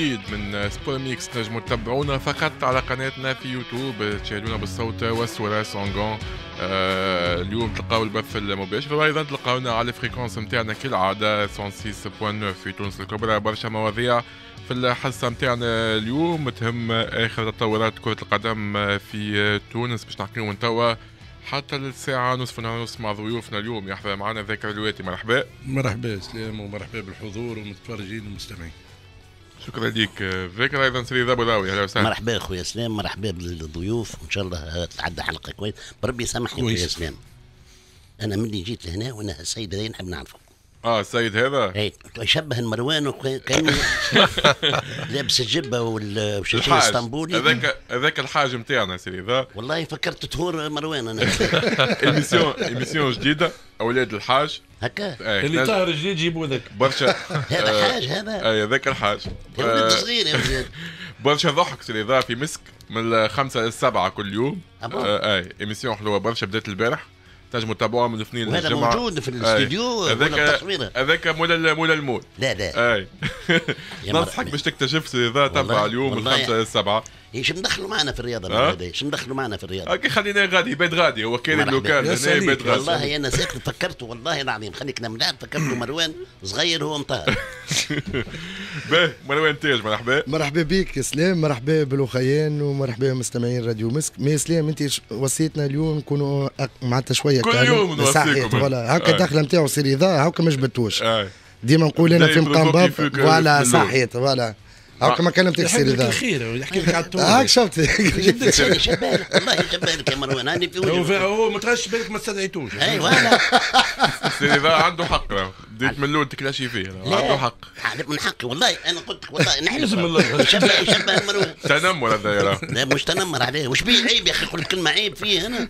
جديد من سبور ميكس تنجموا تتبعونا فقط على قناتنا في يوتيوب تشاهدونا بالصوت والصوره سونغون اليوم تلقاو البث المباشر وايضا تلقاونا على الفريكونس نتاعنا كالعاده 106.9 في تونس الكبرى برشا مواضيع في الحصه نتاعنا اليوم تهم اخر تطورات كره القدم في تونس باش نحكيو من توا حتى للساعة نصف نهار ونص مع ضيوفنا اليوم يحضر معنا ذاكر الواتي مرحبا مرحبا سلام ومرحبا بالحضور والمتفرجين والمستمعين شكرا لك ذكرى آه، ايضا سيدي داوي اهلا وسهلا مرحبا اخويا سلام مرحبا بالضيوف وان شاء الله تتعدى حلقه كويس بربي يسامحني يا سلام انا ملي جيت لهنا وانا السيد هذا نحب نعرفه اه السيد هذا اي يشبه المروان وكانه لابس الجبه والشاشه الاسطنبولي هذاك هذاك الحاج نتاعنا سيدي ذا والله فكرت تهور مروان انا ايميسيون ايميسيون جديده اولاد الحاج هكا آه، اللي طاهر جديد جيبوا ذاك برشا هذا آه، حاج هذا اي آه، هذاك الحاج ولد صغير يا ولد برشا ضحك سيدي ذا في مسك من الخمسه للسبعه كل يوم اي ايميسيون حلوه برشا بدات البارح تنجموا تتابعوها من الاثنين وهذا للجمعة. موجود في الاستوديو هذاك هذاك مولا مولا المول لا لا اي ننصحك باش تكتشف اذا تبع اليوم الخمسه 5 ايش مدخله معنا في الرياضه المغربيه ايش مدخله معنا في الرياضه اوكي خلينا غادي بيت غادي هو كاين لوكال هنا بيت غادي والله انا ساكت فكرته والله العظيم خليك نملاح فكرته مروان صغير هو مطار باهي مروان تاج مرحبا مرحبا بك يا سلام مرحبا بالاخيان ومرحبا مستمعين راديو مسك مي سلام انت وصيتنا اليوم نكونوا معناتها شويه كل يوم نوصيكم فوالا هكا الدخله آه. نتاعو سيري ذا هكا ما جبتوش آه. ديما نقول انا في مقام باب فوالا صحيت فوالا هاك ما كلمتك سير ذا الخير يحكي لك على التونس هاك شفتي شبالك والله شبالك يا مروان هاني في وجهك هو ما تغش بالك ما استدعيتوش ايوا سير ذا عنده حق بديت من الاول تكلاشي فيه عنده حق من حقي والله انا قلت لك والله نحن لازم الله شبه مروان تنمر هذا يا لا مش تنمر عليه وش بيه عيب يا اخي قلت كلمه عيب فيه انا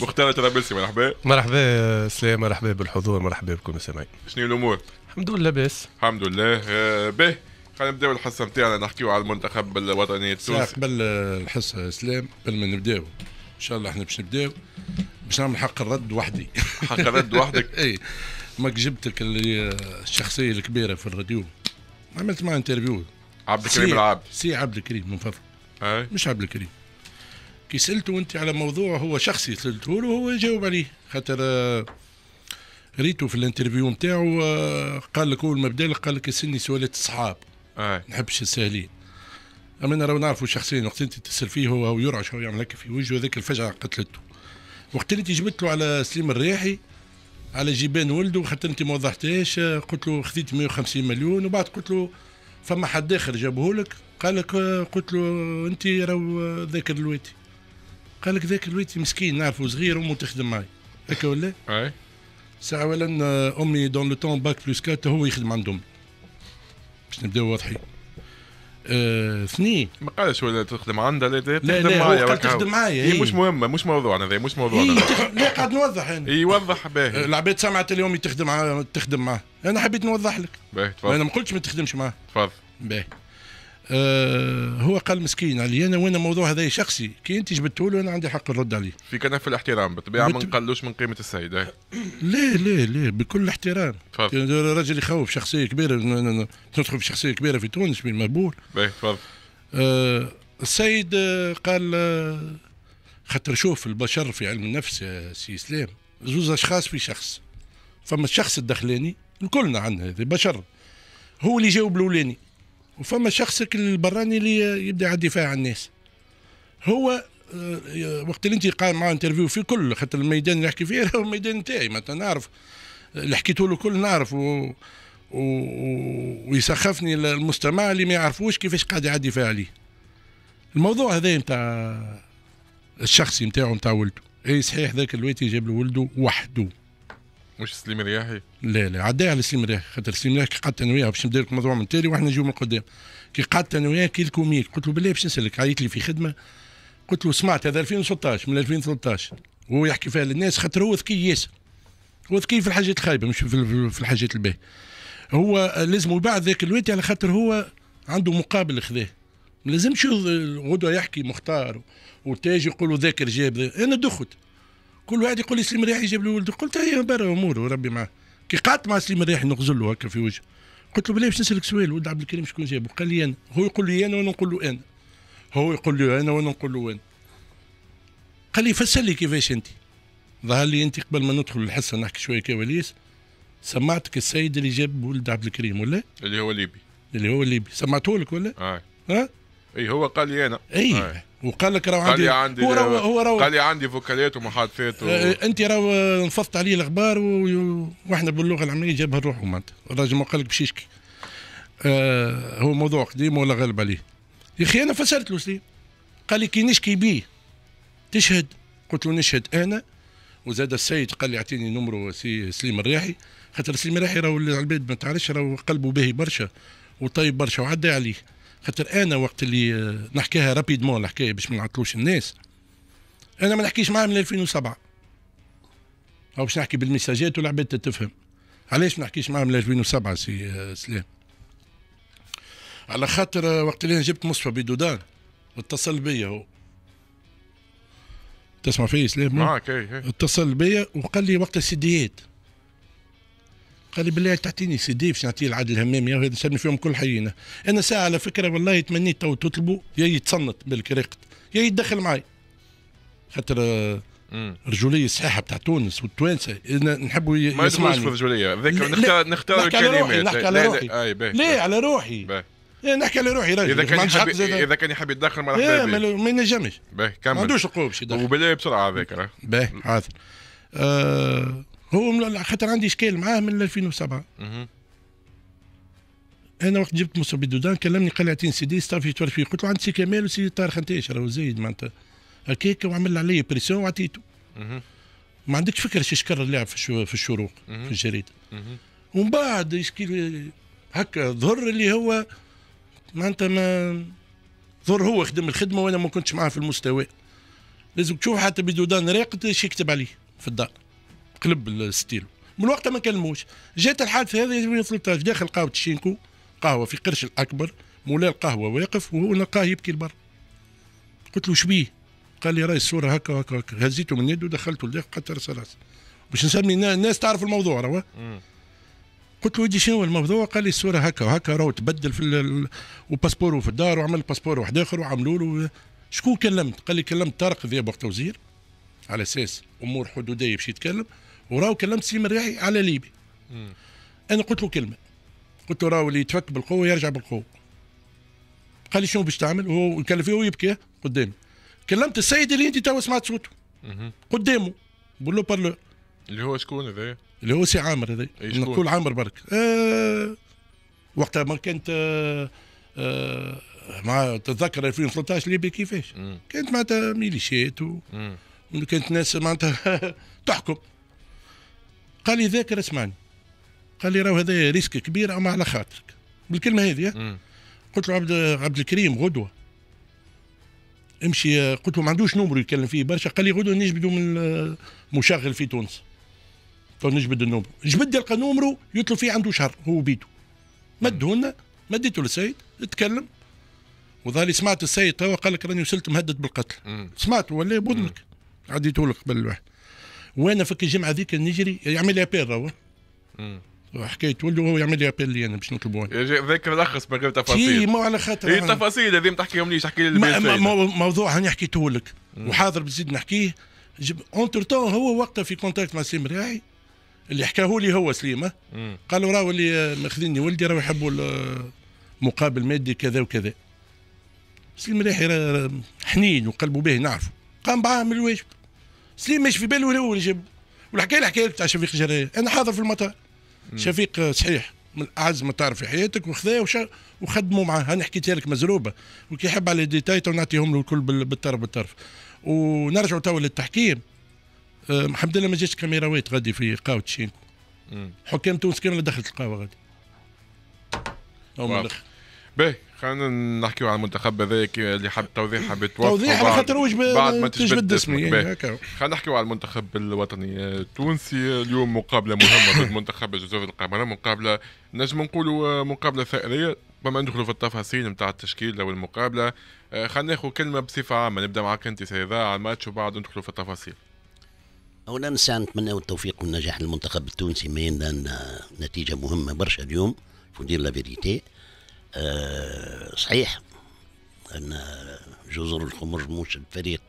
مختار ترابلسي مرحبا مرحبا سلام مرحبا بالحضور مرحبا بكم سامعين شنو الامور الحمد لله بس الحمد لله آه، به خلينا نبداو الحصه نتاعنا نحكيو على المنتخب الوطني التونسي قبل الحصه اسلام قبل ما نبداو ان شاء الله احنا باش نبداو باش نعمل حق الرد وحدي حق الرد وحدك اي ماك جبتك اللي الشخصيه الكبيره في الراديو عملت معاه انترفيو عبد الكريم العبد سي عبد الكريم من فضلك أي. مش عبد الكريم كي سالته انت على موضوع هو شخصي سالته له هو يجاوب عليه خاطر آه، ريتو في الانترفيو نتاعو آه، قال لك اول ما بدا قال لك سني سؤالات الصحاب آه. ما نحبش الساهلين اما انا راه نعرفوا شخصيا وقت انت تسال فيه هو, يرعش هو يعمل هكا في وجهه هذاك الفجعه قتلته وقت انت جبت له على سليم الريحي على جيبان ولده خاطر انت ما وضحتهاش قلت له خذيت 150 مليون وبعد قلت له فما حد اخر جابه لك قال لك آه، قلت له انت راهو آه، ذاكر الويتي قال لك ذاك الويتي مسكين نعرفه صغير امه تخدم معي هكا ولا؟ اي ساعه ولا امي دون لو تون باك بلوس 4 هو يخدم عند امي باش نبداو واضحين اثنين آه، ما قالش ولا تخدم عندها لا تخدم معايا لا تخدم معايا هي مش مهمه مش موضوعنا هذا مش موضوعنا تخ... لا قاعد نوضح انا يوضح باهي آه، العباد سمعت اليوم تخدم تخدم معاه انا حبيت نوضح لك باهي تفضل انا ما قلتش ما تخدمش معاه تفضل باهي آه، هو قال مسكين علي انا وانا الموضوع هذا شخصي كي انت جبته له انا عندي حق الرد عليه في كنف الاحترام بالطبيعه ما نقلوش من قيمه السيد لا لا لا بكل احترام يعني راجل يخوف شخصيه كبيره تدخل في شخصيه كبيره في تونس من باهي تفضل آه، السيد آه، قال خاطر شوف البشر في علم النفس يا سي اسلام زوز اشخاص في شخص فما الشخص الدخلاني الكلنا عندنا هذا بشر هو اللي جاوب الاولاني وفما شخصك البراني اللي يبدا على الدفاع عن الناس هو آه، وقت اللي انت قام معاه انترفيو في كل خاطر الميدان اللي نحكي فيه هو الميدان نتاعي ما نعرف اللي حكيت له كل نعرف و... و... ويسخفني المستمع اللي ما يعرفوش كيفاش قاعد يعدي فيها عليه الموضوع هذا نتاع الشخصي نتاعو نتاع ولده اي صحيح ذاك الوقت جاب له ولده وحده مش سليم رياحي لا لا عداها على سليم رياحي خاطر سليم رياحي كي قعدت انا وياه باش ندير لك الموضوع من تالي واحنا نجيو من قدام كي قعدت انا وياه كي الكوميك قلت له بالله باش نسالك عيط لي في خدمه قلت له سمعت هذا 2016 من 2013 وهو يحكي فيها للناس خاطر هو ذكي ياسر هو ذكي في الحاجات الخايبه مش في, في الحاجات الباهيه هو لازم يبعد ذاك الوقت على خاطر هو عنده مقابل خذاه ما لازمش غدوه يحكي مختار وتاج يقولوا ذاكر جاب انا دخت كل واحد يقول لي سليم الريحي جاب لي ولده قلت هي برا اموره ربي معاه كي قعدت مع سليم الريحي نغزل له هكا في وجهه قلت له بلي باش نسالك سؤال ولد عبد الكريم شكون جابه قال لي انا هو يقول لي انا وانا نقول له انا هو يقول لي انا وانا نقول له انا قال لي فسر لي كيفاش انت ظهر لي انت قبل ما ندخل الحصه نحكي شويه كواليس سمعتك السيد اللي جاب ولد عبد الكريم ولا اللي هو ليبي اللي هو ليبي سمعته لك ولا؟ اه ها؟ اي هو قال لي انا اي آه. وقال لك راه عندي, عندي هو راهو هو راهو قال لي عندي فوكالات ومحادثات و... آه، آه، انت راه نفضت عليه الاخبار و... واحنا باللغه العاميه جابها روحه معناتها الراجل ما قال لك باش يشكي آه هو موضوع قديم ولا غالب عليه يا اخي انا فسرت له سليم قال لي كي نشكي بيه تشهد قلت له نشهد انا وزاد السيد قال لي اعطيني نمرو سي سليم الريحي خاطر سليم الريحي راهو العباد ما تعرفش راهو قلبه باهي برشا وطيب برشا وعدى عليه خاطر انا وقت اللي آه، نحكيها رابيدمون الحكايه باش ما نعطلوش الناس انا ما نحكيش معاه من 2007 او باش نحكي بالمساجات والعباد تتفهم علاش ما نحكيش معاه من 2007 سي آه، سلام على خاطر آه، وقت اللي جبت مصطفى بدودان اتصل بيا هو تسمع فيه سلام معاك اي اتصل بيا وقال لي وقت السديات قال لي بالله تعطيني سي باش نعطيه العدل الهمامي وهذا سلم فيهم كل حيينا انا ساعه على فكره والله تمنيت تو تطلبوا يا يتصنت بالكريقت يا يتدخل معي خاطر آه، رجولية صحيحة بتاع تونس والتوانسه نحبوا يسمعوا ما في الرجوليه نختار نختار الكلمات نحكي على روحي لا آه، على روحي إيه نحكي على روحي راجل اذا كان يحب اذا كان يحب يتدخل مرحبا ايه ما ينجمش باهي كمل ما عندوش القوه باش يدخل وبالله بسرعه هذاك باهي حاضر آه هو خاطر عندي اشكال معاه من 2007 انا وقت جبت مصر بدودان كلمني قال اعطيني سيدي ستافي تورفي قلت له عندي سي كمال وسي طارق ايش راهو زايد معناتها هكاك وعمل علي بريسيون وعطيته ما عندكش فكره شو شكر اللاعب في, في الشروق في الجريده ومن بعد يشكي هكا ظهر اللي هو معناتها ما ظهر هو خدم الخدمه وانا ما كنتش معاه في المستوى لازم تشوف حتى بدودان راقد ايش يكتب عليه في الدار قلب الستيلو من وقتها ما كلموش جات الحادثه هذه 2013 داخل قهوه الشينكو قهوه في قرش الاكبر مولاي القهوه واقف وهو نلقاه يبكي البر قلت له شبيه قال لي راي الصوره هكا هكا هكا هزيته من يده ودخلته لداخل قطر راس باش نسمي الناس تعرف الموضوع راه قلت له ودي شنو الموضوع قال لي الصوره هكا وهكا راهو تبدل في وباسبوره في الدار وعمل باسبور واحد اخر وعملوا له شكون كلمت؟ قال لي كلمت طارق ذياب وقت وزير على اساس امور حدوديه باش يتكلم وراه كلمت سي مريحي على ليبي انا قلت له كلمه قلت له راو اللي يتفك بالقوه يرجع بالقوه قال لي شنو باش تعمل هو كان فيه ويبكي قدامي كلمت السيد اللي انت تو سمعت صوته قدامه بقول له بارلو اللي هو شكون هذا اللي هو سي عامر هذا نقول عامر برك آه وقتها ما كانت آه آه مع تتذكر 2013 ليبيا كيفاش كانت معناتها ميليشيات وكانت ناس معناتها تحكم قال لي ذاكر اسمعني قال لي راه هذا ريسك كبير اما على خاطرك بالكلمه هذه قلت له عبد عبد الكريم غدوه امشي قلت له ما عندوش نمر يتكلم فيه برشا قال لي غدوه نجبدوا من مشغل في تونس قلت نجبد النمر جبد يلقى نمره يطلب فيه عنده شهر هو بيته مده لنا مديته للسيد اتكلم وظهري سمعت السيد توا قال لك راني وصلت مهدد بالقتل سمعته ولا بودنك عديته لك قبل الواحد وانا فك الجمعه ذيك نجري يعمل لي ابيل راهو حكايه ولو هو يعمل لي ابيل لي انا باش نطلبوا ذاك ملخص من غير تفاصيل ما على خاطر هي التفاصيل هذه ما تحكيهمليش احكي لي موضوع هاني حكيته لك وحاضر بزيد نحكيه اونتر تون هو وقتها في كونتاكت مع سي راعي اللي حكاه لي هو سليمه قالوا راهو اللي ماخذيني ولدي راهو يحبوا مقابل مادي كذا وكذا سليم راحي حنين وقلبه به نعرفه قام بعامل الواجب سليم مش في باله ولا هو اللي جاب والحكايه الحكايه بتاع شفيق جرايه انا حاضر في المطار شفيق صحيح من اعز مطار في حياتك وخذاه وش... وخدموا معاه انا حكيتها لك مزروبه وكي يحب على ديتاي نعطيهم له الكل بالطرف بالطرف ونرجعوا توا للتحكيم الحمد لله ما جاتش كاميراوات غادي في قهوه شينكو حكام تونس كامله دخلت القهوه غادي باهي خلينا نحكيو على المنتخب هذاك اللي حب توضيح حب توضيح على خاطر وش بعد ما تجبد اسمي خلينا نحكيو على المنتخب الوطني التونسي آه، اليوم مقابله مهمه ضد منتخب الجزائر القمرة مقابله نجم نقولوا آه، مقابله ثائريه بما ندخلوا في التفاصيل نتاع التشكيل والمقابله آه، خلينا ناخذ كلمه بصفه عامه نبدا معك انت سيدا على الماتش وبعد ندخلوا في التفاصيل اولا نسعى نعم، نتمنى التوفيق والنجاح للمنتخب التونسي ما نتيجه مهمه برشا اليوم فودير لا فيريتي آه، صحيح ان جزر الخمر مش الفريق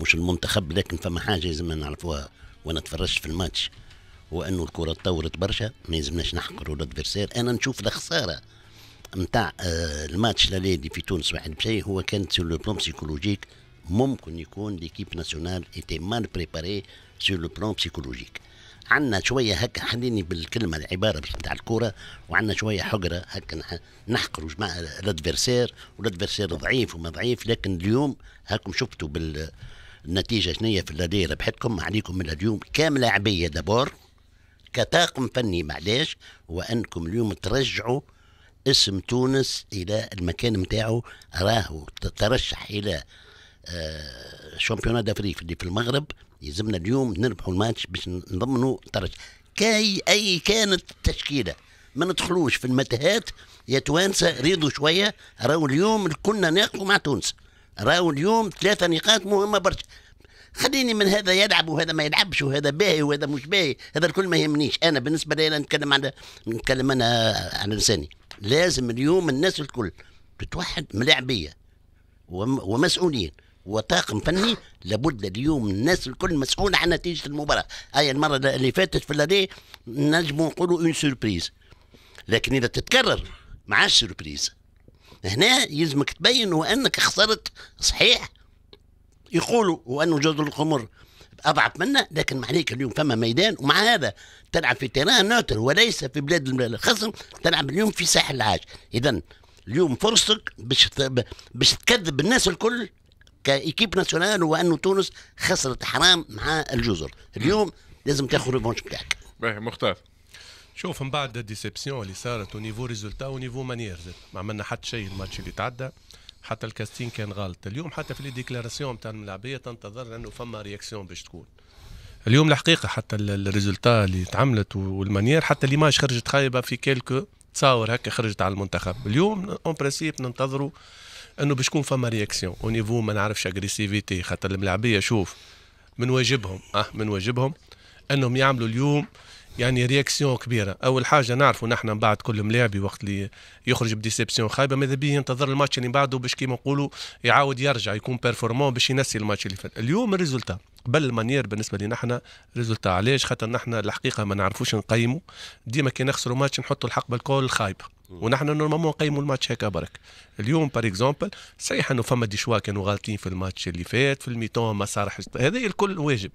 مش المنتخب لكن فما حاجه لازمنا نعرفوها وانا تفرجت في الماتش هو انه الكره تطورت برشا ما يلزمناش نحقروا الادفيرسير انا نشوف الخساره نتاع آه، الماتش اللي في تونس واحد بشيء هو كان سور لو بلون بسيكولوجيك ممكن يكون ليكيب ناسيونال ايتي مال بريباري سور لو بلون بسيكولوجيك عندنا شويه هكا خليني بالكلمه العباره نتاع الكوره وعندنا شويه حقره هكا نحقروا مع الادفيرسير والادفيرسير ضعيف وما ضعيف لكن اليوم هاكم شفتوا بالنتيجه شنية في اللي ربحتكم عليكم من اليوم كامله لاعبيه دابور كطاقم فني معليش وانكم اليوم ترجعوا اسم تونس الى المكان نتاعو راهو ترشح الى آه شامبيونات افريقيا اللي في المغرب يلزمنا اليوم نربحوا الماتش باش نضمنوا الترجي كاي اي كانت التشكيله ما ندخلوش في المتاهات يا توانسه ريضوا شويه راهو اليوم كنا ناقوا مع تونس راهو اليوم ثلاثه نقاط مهمه برشا خليني من هذا يلعب وهذا ما يلعبش وهذا باهي وهذا مش باهي هذا الكل ما يهمنيش انا بالنسبه لي انا نتكلم على نتكلم انا على لساني لازم اليوم الناس الكل تتوحد ملاعبيه ومسؤولين وطاقم فني لابد اليوم الناس الكل مسؤول عن نتيجة المباراة هاي المرة اللي فاتت في الأداء نجم نقولوا اون سوربريز لكن إذا تتكرر مع السوربريز هنا يلزمك تبين وأنك خسرت صحيح يقولوا وأنه جزر القمر اضعف منا لكن ما عليك اليوم فما ميدان ومع هذا تلعب في تيران نوتر وليس في بلاد الخصم تلعب اليوم في ساحل العاج اذا اليوم فرصتك باش باش تكذب الناس الكل كايكيب ناسيونال هو انه تونس خسرت حرام مع الجزر اليوم لازم تاخذ ريفونش بتاعك باهي مختار شوف من بعد الديسيبسيون اللي صارت ونيفو ريزولتا ونيفو مانيير ما عملنا حتى شيء الماتش اللي تعدى حتى الكاستين كان غلط اليوم حتى في لي ديكلاراسيون تاع الملاعبيه تنتظر انه فما رياكسيون باش تكون اليوم الحقيقه حتى الريزولتا اللي تعملت والمانيير حتى ليماج خرجت خايبه في كيلكو تصاور هكا خرجت على المنتخب اليوم اون برينسيب ننتظروا انه باش يكون فما رياكسيون او نيفو ما نعرفش اغريسيفيتي خاطر الملاعبيه شوف من واجبهم اه من واجبهم انهم يعملوا اليوم يعني رياكسيون كبيره اول حاجه نعرفوا نحن من بعد كل ملاعبي وقت اللي يخرج بديسيبسيون خايبه ماذا بيه ينتظر الماتش اللي بعده باش كيما نقولوا يعاود يرجع يكون بيرفورمون باش ينسي الماتش اللي فات اليوم الريزولتا قبل المانير بالنسبه لي نحن ريزولتا علاش خاطر نحن الحقيقه ما نعرفوش نقيموا ديما كي نخسروا ماتش نحطوا الحق بالكول خايبة ونحن نورمالمون نقيموا الماتش هكا برك اليوم بار اكزومبل صحيح انه فما دي شوا كانوا غالطين في الماتش اللي فات في الميتون ما مسارح هذا الكل واجب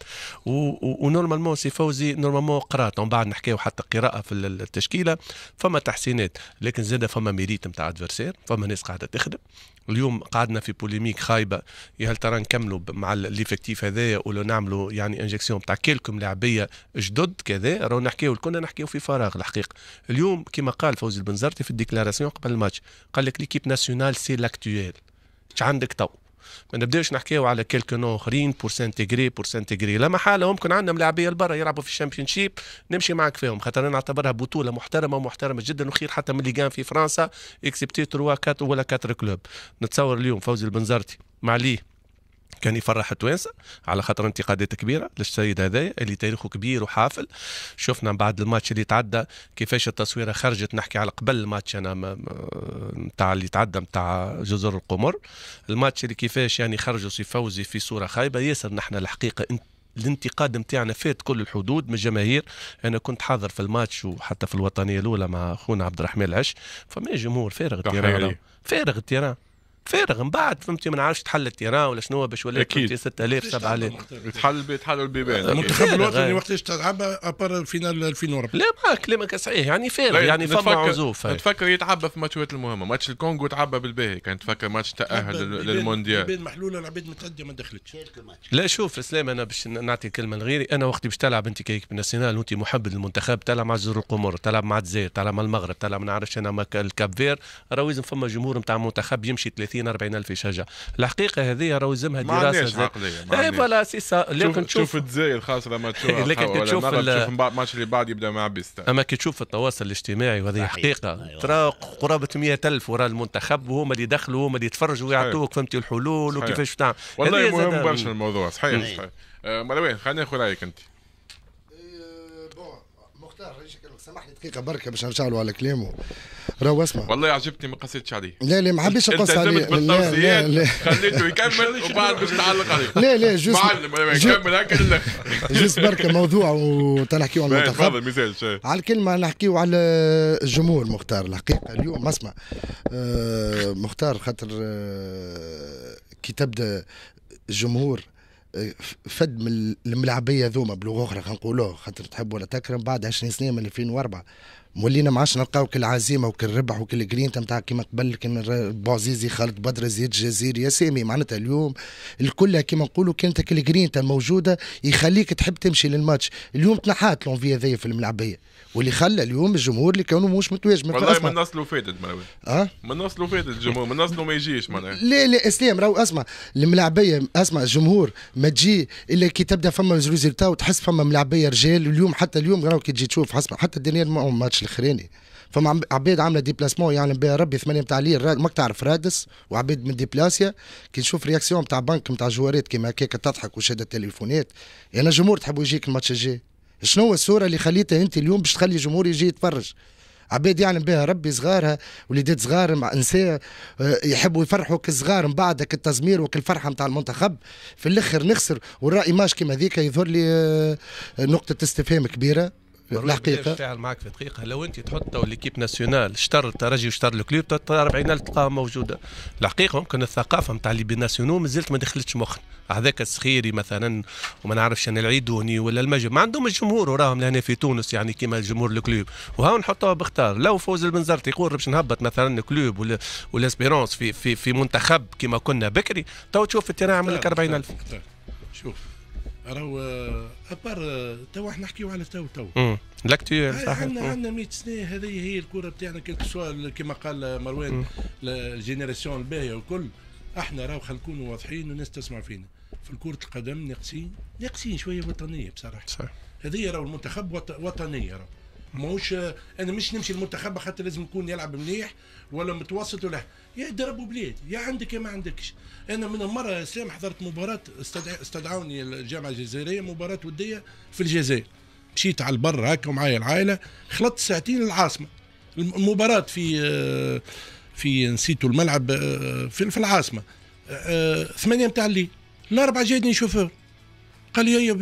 ونورمالمون سي فوزي نورمالمون قرات ومن بعد نحكيو حتى قراءه في التشكيله فما تحسينات لكن زاد فما ميريت نتاع ادفرسير فما ناس قاعده تخدم اليوم قعدنا في بوليميك خايبه يا إيه، هل ترى نكملوا مع ليفيكتيف هذايا ولا نعملوا يعني انجكسيون تاع كيلكم لاعبيه جدد كذا راهو نحكيو كنا نحكيو في فراغ الحقيقه اليوم كما قال فوزي البنزرتي في الديكلاراسيون قبل الماتش قال لك ليكيب ناسيون ناسيونال سي لاكتويل مش عندك تو ما نبداوش نحكيو على كيلكو نو اخرين بور سانتيغري بور سانتيغري لا محاله ممكن عندنا ملاعبيه البرا يلعبوا في الشامبيون شيب نمشي معك فيهم خاطر انا نعتبرها بطوله محترمه ومحترمه جدا وخير حتى من ليغان في فرنسا اكسبتي 3 4 ولا 4 كلوب نتصور اليوم فوزي البنزرتي مع ليه كان يفرح التوانسه على خاطر انتقادات كبيره للسيد هذايا اللي تاريخه كبير وحافل شفنا بعد الماتش اللي تعدى كيفاش التصويره خرجت نحكي على قبل الماتش انا نتاع اللي تعدى نتاع جزر القمر الماتش اللي كيفاش يعني خرجوا سي فوزي في صوره خايبه ياسر نحن الحقيقه انت الانتقاد نتاعنا فات كل الحدود من الجماهير انا كنت حاضر في الماتش وحتى في الوطنيه الاولى مع اخونا عبد الرحمن العش فما جمهور فارغ التيران فارغ التيران فارغ من بعد فهمتي ما نعرفش تحل التيران ولا شنو باش ولا 6000 7000 يتحل يتحل البيبان المنتخب الوطني وقتاش تلعب ابار فينال 2004 لا ما كلامك صحيح يعني فارغ يعني فما عزوف تفكر يتعبى في الماتشات المهمه ماتش الكونغو تعبى بالباهي كان تفكر ماتش تاهل للمونديال البيبان محلوله العباد متعديه ما دخلتش لا شوف اسلام انا باش نعطي كلمه لغيري انا وقت باش تلعب انت كيك بالناسيونال وانت محب للمنتخب تلعب مع جزر القمر تلعب مع الجزائر تلعب مع المغرب تلعب ما نعرفش انا الكاب فير راه لازم فما جمهور نتاع منتخب يمشي 30 30 40 الف يشجع الحقيقه هذه راه يلزمها دراسه ما عقليه اي فوالا سي سا لكن تشوف الجزائر خاصه لما تشوف إيه، لكن تشوف الماتش اللي بعد يبدا مع بيستا اما كي تشوف التواصل الاجتماعي وهذه حقيقه أيوة. ترى قرابه 100 الف وراء المنتخب وهما اللي دخلوا وهما اللي يتفرجوا ويعطوك فهمتي الحلول وكيفاش تعمل والله مهم برشا الموضوع صحيح صحيح أه، مروان خلينا ناخذ رايك انت دقيقه بركه باش نرجع له على كلامه راهو اسمع والله عجبتني ما قصيتش عليه لا لا ما حبيتش نقص عليه لا خليته يكمل وبعد باش تعلق عليه لا لا جوست معلم يكمل هكا للاخر جوست بركه موضوع وتنحكيو على المنتخب على الكلمه نحكيو على الجمهور مختار الحقيقه اليوم اسمع آه، مختار خاطر آه، كي تبدا الجمهور فد من الملعبيه ذوما بلغه اخرى خنقولوه خاطر تحب ولا تكرم بعد 20 سنه من 2004 مولينا ما عادش نلقاو كالعزيمه وكالربح وكالجرينتا نتاع كيما قبل كان بوزيزي خالد بدر زيد جزير سامي معناتها اليوم الكل كيما نقولوا كانت كالجرينتا موجوده يخليك تحب تمشي للماتش اليوم تنحات لونفي هذايا في الملعبيه واللي خلى اليوم الجمهور اللي كانوا مش متواجد والله من اللي فاتت مروان اه من اللي فاتت الجمهور من اللي ما يجيش معناها لا لا اسلام راهو اسمع الملاعبيه اسمع الجمهور ما تجي الا كي تبدا فما ريزلتا وتحس فما ملاعبيه رجال واليوم حتى اليوم راهو كي تجي تشوف حسب حتى الدنيا ماتش الاخراني فما عباد عامله ديبلاسمون يعلم يعني بها ربي ثمانيه نتاع الليل ماك تعرف رادس وعباد من ديبلاسيا كي تشوف رياكسيون نتاع بنك نتاع جوارات كيما هكاك تضحك وشاده التليفونات يعني الجمهور تحب يجيك الماتش الجاي شنو هو الصوره اللي خليتها انت اليوم باش تخلي الجمهور يجي يتفرج عباد يعلم بها ربي صغارها وليدات صغار مع نساء آه، يحبوا يفرحوا كالصغار من بعد التزمير وكالفرحه نتاع المنتخب في الاخر نخسر والرأي ماش كيما هذيك يظهر لي آه، نقطه استفهام كبيره الحقيقه نشتغل معك في دقيقه لو انت تحط ليكيب ناسيونال اشتر الترجي واشتر الكلوب ربعين الف تلقاها موجوده الحقيقه ممكن الثقافه نتاع لي ناسيونال مازالت ما دخلتش مخنا هذاك الصخيري مثلا وما نعرفش انا العيدوني ولا المجد ما عندهم الجمهور وراهم لهنا في تونس يعني كيما الجمهور الكلوب وهاو نحطوها باختار لو فوز البنزرتي يقول باش نهبط مثلا الكلوب والاسبيرونس في في في منتخب كيما كنا بكري تو تشوف التيران عمل لك 40000 شوف راهو ابار آه، آه، توا احنا نحكيو على تو تو لاكتيو عندنا عندنا 100 سنه هذه هي الكره بتاعنا كما قال آه، مروان الجينيراسيون الباهيه والكل احنا راهو خلينا نكونوا واضحين والناس تسمع فينا في كره القدم ناقصين ناقصين شويه وطنيه بصراحه صح هذه راهو المنتخب وط... وطنيه راهو ماهوش انا مش نمشي المنتخب خاطر لازم يكون يلعب مليح ولا متوسط ولا يا يضربوا بلاد يا عندك يا ما عندكش انا من يا اسلام حضرت مباراه استدع... استدعوني الجامعه الجزائريه مباراه وديه في الجزائر مشيت على البر هكا ومعايا العائله خلطت ساعتين العاصمه المباراه في في نسيتوا الملعب آه، في العاصمه آه، آه، ثمانية نتاع الليل الاربعه جايين شوفور قال لي يا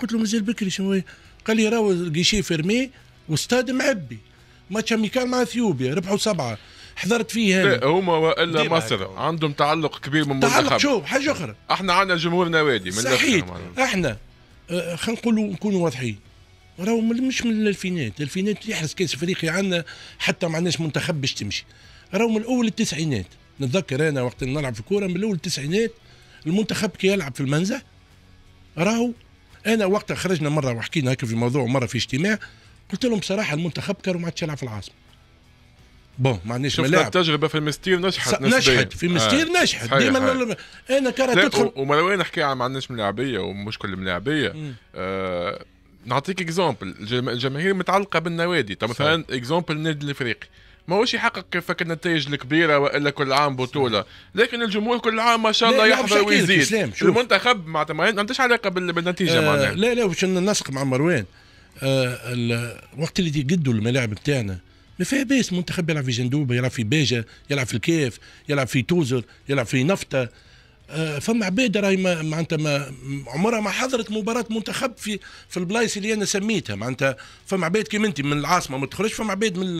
قلت له مازال بكري شنو قال لي راهو الكيشي فيرمي واستاد معبي ماتش اميكال مع اثيوبيا ربحوا سبعه حضرت فيه إيه، هما والا مصر عندهم تعلق كبير من تعلق شو شوف حاجه اخرى احنا عندنا جمهور نوادي من صحيح احنا آه، خلينا نقولوا نكونوا واضحين راهو مش من الالفينات الالفينات يحرس كاس افريقيا عندنا حتى ما عندناش منتخب باش تمشي راهو من اول التسعينات نتذكر انا وقت نلعب في الكوره من اول التسعينات المنتخب كي يلعب في المنزه راهو انا وقتها خرجنا مره وحكينا هكا في موضوع مره في اجتماع قلت لهم بصراحه المنتخب كانوا ما عادش يلعب في العاصمه بون ما عندناش ملاعب التجربه في المستير نجحت نجحت في المستير آه. نجحت ديما انا كره تدخل ومروان حكى ما عندناش ملاعبيه ومشكل الملاعبيه ملاعبيه آه، نعطيك اكزومبل الجماهير متعلقه بالنوادي طب مثلا اكزومبل النادي الافريقي ما هوش يحقق كيف النتائج الكبيره والا كل عام بطوله لكن الجمهور كل عام ما شاء الله يحضر ويزيد المنتخب معناتها ما عندهاش علاقه بالنتيجه آه معناها لا لا باش نسق مع مروان آه وقت اللي يقدوا الملاعب بتاعنا ما فيها باس منتخب يلعب في جندوبه يلعب في باجه يلعب في الكيف يلعب في توزر يلعب في نفطه آه فما عباد راهي معناتها ما عمرها ما حضرت مباراه منتخب في في البلايص اللي انا سميتها معناتها فما عباد كيما انت من العاصمه ما تخرجش فما عباد من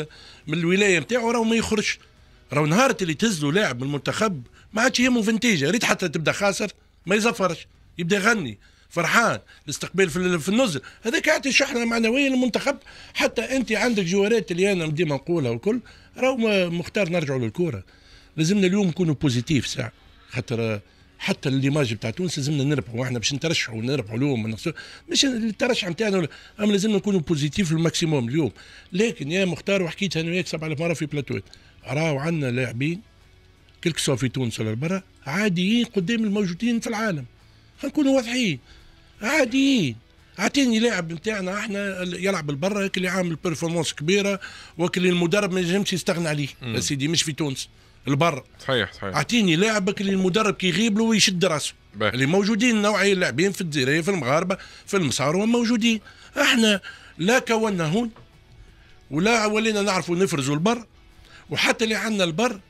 من الولايه نتاعو راهو ما يخرجش راهو نهار اللي تهزلو لاعب من المنتخب ما عادش يهمه فنتيجه ريت حتى تبدا خاسر ما يزفرش يبدا يغني فرحان الاستقبال في, النزل هذاك يعطي شحنه معنويه للمنتخب حتى انت عندك جوارات اللي انا ديما نقولها وكل راهو مختار نرجعوا للكوره لازمنا اليوم نكونوا بوزيتيف ساعه خاطر حتى ليماج بتاع تونس لازمنا نربحوا احنا باش نترشحوا ونربحوا اليوم مش الترشح نتاعنا اما لازمنا نكونوا بوزيتيف الماكسيموم اليوم لكن يا مختار وحكيتها انا وياك 7000 مره في بلاتوات راهو عندنا لاعبين كلك سوا في تونس ولا برا عاديين قدام الموجودين في العالم خلينا نكونوا واضحين عاديين اعطيني لاعب نتاعنا احنا يلعب برا اللي عامل بيرفورمانس كبيره وكل المدرب ما ينجمش يستغنى عليه يا سيدي مش في تونس البر صحيح صحيح اعطيني لاعبك اللي المدرب كي يغيب له ويشد راسه اللي موجودين نوعي اللاعبين في الديريه في المغاربه في المصار موجودين احنا لا كونا هون ولا ولينا نعرفوا نفرزوا البر وحتى اللي عندنا البر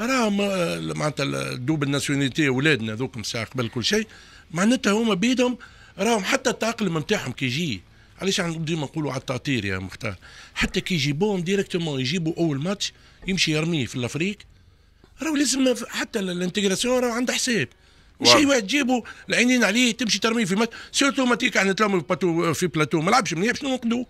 راهم آه، معناتها دوب الناسيونيتي اولادنا ذوك مساق قبل كل شيء معناتها هما بيدهم راهم حتى التأقلم نتاعهم كي يجي علاش ديما نقولوا على التأطير يا مختار حتى كي يجيبوهم ديريكتومون يجيبوا أول ماتش يمشي يرميه في الأفريق راهو لازم حتى الانتجراسيون راهو عندها حساب مش اي واحد تجيبه العينين عليه تمشي ترميه في ماتش سيرتو ماتيك احنا نتلوموا في بلاتو في بلاتو ما لعبش منيح باش نقدو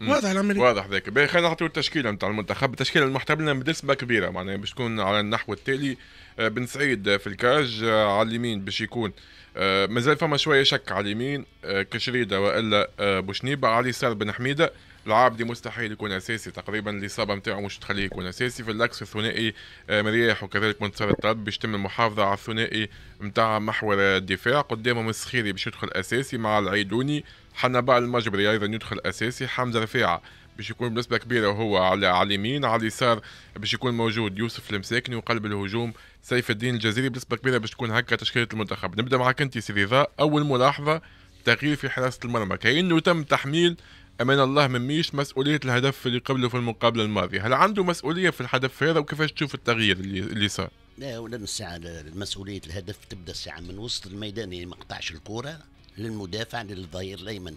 واضح العمليه واضح ذاك باهي خلينا نعطيو التشكيله نتاع المنتخب التشكيله المحتمله بنسبه كبيره معناها باش تكون على النحو التالي آه، بن سعيد آه، في الكاج آه، على اليمين باش يكون آه، مازال فما شويه شك على اليمين آه، كشريده والا آه، بوشنيبه على اليسار بن حميده العابدي مستحيل يكون اساسي تقريبا الاصابه نتاعو مش تخليه يكون اساسي في اللاكس الثنائي مرياح وكذلك منتصر الطلب باش تم المحافظه على الثنائي نتاع محور الدفاع قدامهم السخيري باش يدخل اساسي مع العيدوني حنا بعد المجبري ايضا يدخل اساسي حمزه رفيعه باش يكون بنسبه كبيره وهو على اليمين على اليسار باش يكون موجود يوسف المساكني وقلب الهجوم سيف الدين الجزيري بنسبه كبيره باش تكون هكا تشكيله المنتخب نبدا معك انت سيدي ضاء اول ملاحظه تغيير في حراسه المرمى كانه تم تحميل امان الله من ميش مسؤوليه الهدف اللي قبله في المقابله الماضيه هل عنده مسؤوليه في الهدف هذا وكيفاش تشوف التغيير اللي, اللي صار لا ولا الساعة مسؤولية الهدف تبدا الساعة من وسط الميدان يعني ما قطعش الكرة للمدافع للظهير الأيمن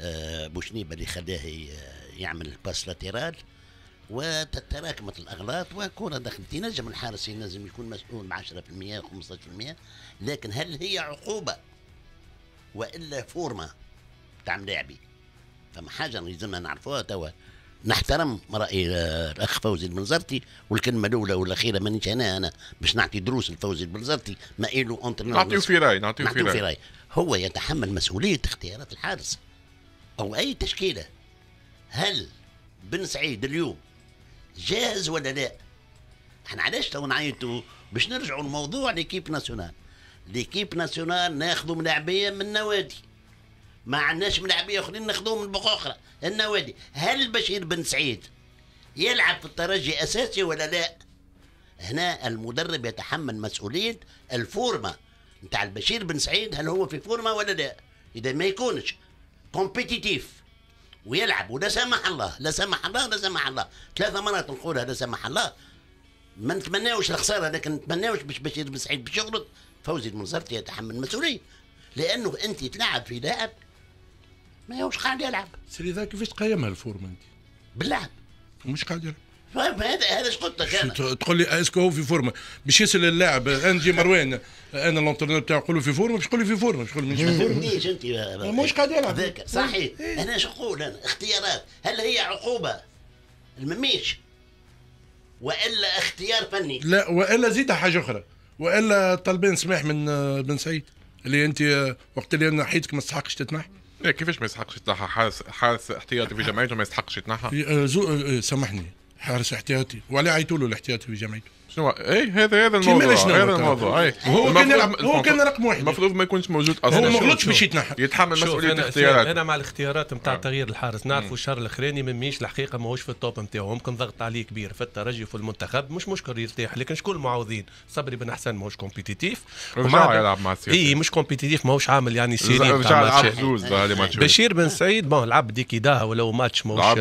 آه بوشنيبة اللي خلاه يعمل باس لاتيرال وتتراكمت الاغلاط وكره دخلت ينجم الحارس ينجم يكون مسؤول مع 10% 15% لكن هل هي عقوبه والا فورما تاع ملاعبي فما حاجه لازمنا نعرفوها توا نحترم راي آه، الاخ فوزي البنزرتي والكلمه الاولى والاخيره مانيش انا انا باش نعطي دروس لفوزي البنزرتي ما إلو اونترينور نعطيو في راي نعطيو في راي هو يتحمل مسؤوليه اختيارات الحارس او اي تشكيله هل بن سعيد اليوم جاهز ولا لا؟ احنا علاش تو نعيطوا باش نرجعوا لموضوع ليكيب ناسيونال ليكيب ناسيونال ناخذوا ملاعبيه من النوادي ما عندناش ملاعبيه اخرين ناخذوهم من اخرى النوادي هل بشير بن سعيد يلعب في الترجي اساسي ولا لا؟ هنا المدرب يتحمل مسؤوليه الفورمه نتاع البشير بن سعيد هل هو في فورمه ولا لا؟ اذا ما يكونش كومبيتيتيف ويلعب ولا سمح الله لا سمح الله لا سمح الله ثلاثه مرات نقولها لا سمح الله ما نتمناوش الخساره لكن نتمناوش باش بشير بن سعيد باش يغلط فوزي المنصرتي يتحمل المسؤوليه لانه انت تلعب في لاعب ما هوش قاعد يلعب سيدي كيفاش تقيمها الفورمه انت باللعب مش قاعد يلعب هذا هذا اش قلت لك انا تقول لي اسكو هو في فورمه باش يسال اللاعب انجي مروان انا الانترنت تاعو يقول في فورمه باش يقول لي في فورمه باش يقول لي مش في فورمه فهمتنيش انت مش قاعد يلعب صحيح إيه. إيه. انا اش اقول انا اختيارات هل هي عقوبه؟ مميش والا اختيار فني لا والا زيد حاجه اخرى والا طالبين سماح من بن سعيد اللي انت وقت اللي انا نحيتك ما تستحقش تتنحى إيه، كيفاش ما يستحقش يتنحى حارس حارس احتياطي في جمعيته ما يستحقش يتنحى آه، آه، آه، سامحني حارس احتياطي ولا عيتولو الاحتياطي في جامعته شنو اي هذا هذا الموضوع هذا الموضوع اي هو كان هو كان رقم واحد المفروض ما يكونش موجود اصلا هو ما غلطش باش يتنحى يتحمل مسؤوليه الاختيارات انا مع الاختيارات نتاع نعم. تغيير الحارس نعرفوا نعم. الشهر الاخراني ما ميش الحقيقه ماهوش في التوب نتاعو ممكن ضغط عليه كبير في الترجي وفي المنتخب مش مشكل يرتاح لكن شكون المعوضين صبري بن حسن ماهوش كومبيتيتيف رجع يلعب مع السيتي اي مش كومبيتيتيف ماهوش عامل يعني سيري رجع لعب بشير بن سعيد بون لعب ديك ديكيداها ولو ماتش ماهوش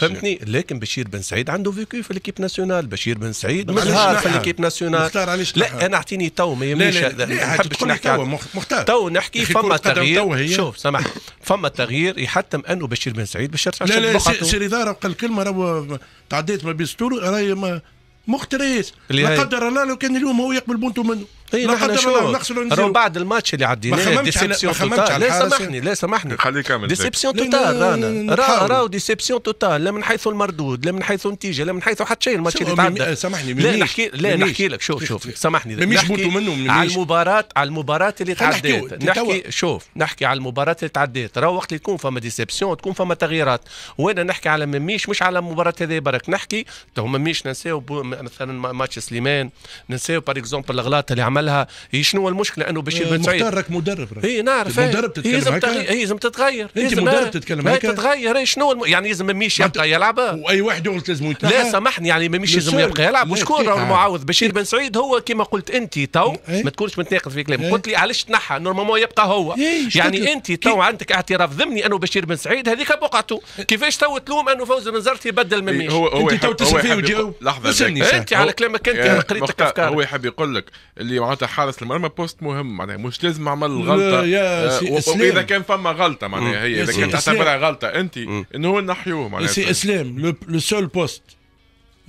فهمتني لكن بشير بن سعيد عنده فيكو في ليكيب ناسيونال بشير بن سعيد مزهار في ليكيب ناسيونال لا انا اعطيني تو ما يهمنيش هذا ما نحبش نحكي مختار تو نحكي فما تغيير شوف سامح فما تغيير يحتم انه بشير بن سعيد باش يرجع لا لا سير اداره قال كلمه راهو تعديت ما بين سطور راهي مختريس لا قدر الله لو كان اليوم هو يقبل بنته منه اي نحن شو رو بعد الماتش اللي عديناه ديسيبسيون توتال لا سامحني لا سامحني خليه كامل ديسبسيون توتال رانا راهو راو ديسبسيون توتال لا من حيث المردود لا من حيث النتيجه لا من حيث حتى شيء الماتش اللي تعدى آه، سامحني لا نحكي لا نحكي لك شوف شوف سامحني نحكي على المباراه على المباراه اللي تعديت نحكي شوف نحكي على المباراه اللي تعديت راه وقت اللي تكون فما ديسيبسيون تكون فما تغييرات وانا نحكي على مميش مش على المباراه هذه برك نحكي تو مميش ننساو مثلا ماتش سليمان ننساو بار اكزومبل الاغلاط اللي عمل عملها شنو المشكله انه بشير بن سعيد مختار راك مدرب راك اي نعرف مدرب تتكلم هكا هي لازم تتغير يعني انت مدرب تتكلم هكا تتغير شنو يعني لازم مميش يبقى يلعب واي واحد يقول لازم يتنحى لا سامحني يعني مميش لازم يبقى يلعب وشكون راهو المعاوض بشير إيه. بن سعيد هو كما قلت انت تو إيه. إيه. ما تكونش متناقض في كلامك قلت لي علاش تنحى نورمالمون يبقى هو يعني انت تو عندك اعتراف ضمني انه بشير بن سعيد هذيك بقعته كيفاش تو تلوم انه فوز بنزرتي بدل مميش هو هو انت تو تسال فيه وجاوب لحظه انت على كلامك انت انا قريت افكار هو يحب يقول لك اللي معناتها حارس المرمى بوست مهم معناها مش لازم اعمل الغلطه آه واذا كان فما غلطه معناها هي اذا كانت تعتبرها غلطه انت انه هو نحيوه معناها سي اسلام لو سول بوست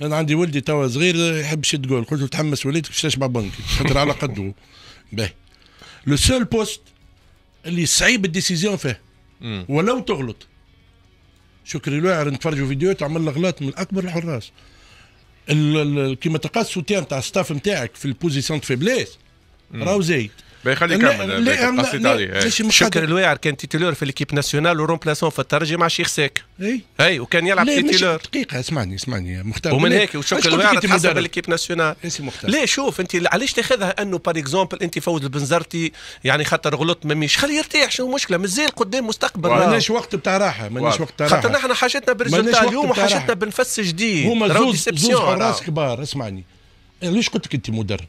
انا عندي ولدي توا صغير يحب يشد جول قلت له تحمس وليدك باش تشبع بنك خاطر على قده باهي لو سول بوست اللي صعيب الديسيزيون فيه ولو تغلط شكري لوعر نتفرجوا فيديوهات عمل غلط من اكبر الحراس كيما تقاس السوتيان تاع ستاف نتاعك في البوزيسيون دو فيبليس راهو زايد بيخلي يكمل قصيت عليه شكر الواعر كان تيتولور في ليكيب ناسيونال ورومبلاسون في الترجي مع شيخ ساك اي اي وكان يلعب تيتولور دقيقه اسمعني اسمعني مختار ومن هيك وشكر الواعر تحسب ليكيب ناسيونال ليه شوف انت علاش تاخذها انه بار اكزومبل انت فوز البنزرتي يعني خاطر غلط مش خليه يرتاح شنو المشكله مازال قدام مستقبل ماناش وقت بتاع راحه ماناش وقت راحه خاطر نحن حاجتنا بالريزلتا اليوم وحاجتنا بنفس جديد هما زوز زوز حراس كبار اسمعني علاش قلت لك انت مدرب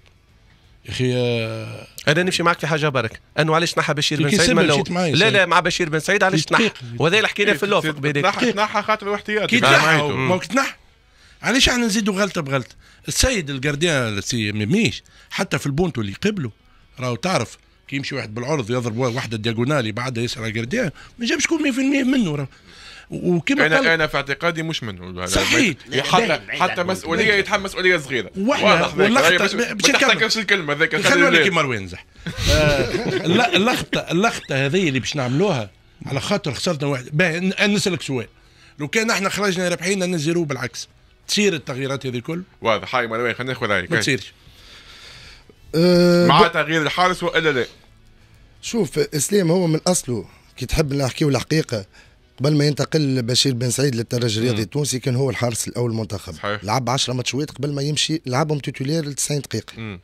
يا اخي آه، انا نمشي معك في حاجه برك انه علاش نحى بشير بن سعيد لو... لا لا مع بشير بن سعيد علاش تنحى وهذا اللي حكينا في اللوفق نحى تنحى خاطر الاحتياط كي تنحى علاش احنا نزيدوا غلطه بغلطه السيد الجارديان سي ميميش حتى في البونتو اللي قبله راهو تعرف كي يمشي واحد بالعرض يضرب واحده دياغونالي بعدها يسرع جارديان ما جابش كون 100% منه راهو وكما انا انا في اعتقادي مش منه صحيح حتى حتى مسؤوليه يتحمل مسؤوليه صغيره واضح أيوة، مش باش الكلمه ذاك خلينا مروان زح اللخطه آه، اللخطه هذه اللي باش نعملوها على خاطر خسرنا واحد نسالك سؤال لو كان احنا خرجنا رابحين نزلوه بالعكس تصير التغييرات هذه الكل واضح هاي مروان خلينا ناخذ رايك ما تصيرش آه، مع تغيير الحارس والا لا شوف اسلام هو من اصله كي تحب نحكيو الحقيقه قبل ما ينتقل بشير بن سعيد للترجي الرياضي التونسي كان هو الحارس الاول المنتخب صحيح. لعب 10 ماتشات قبل ما يمشي لعبهم توتولير 90 دقيقه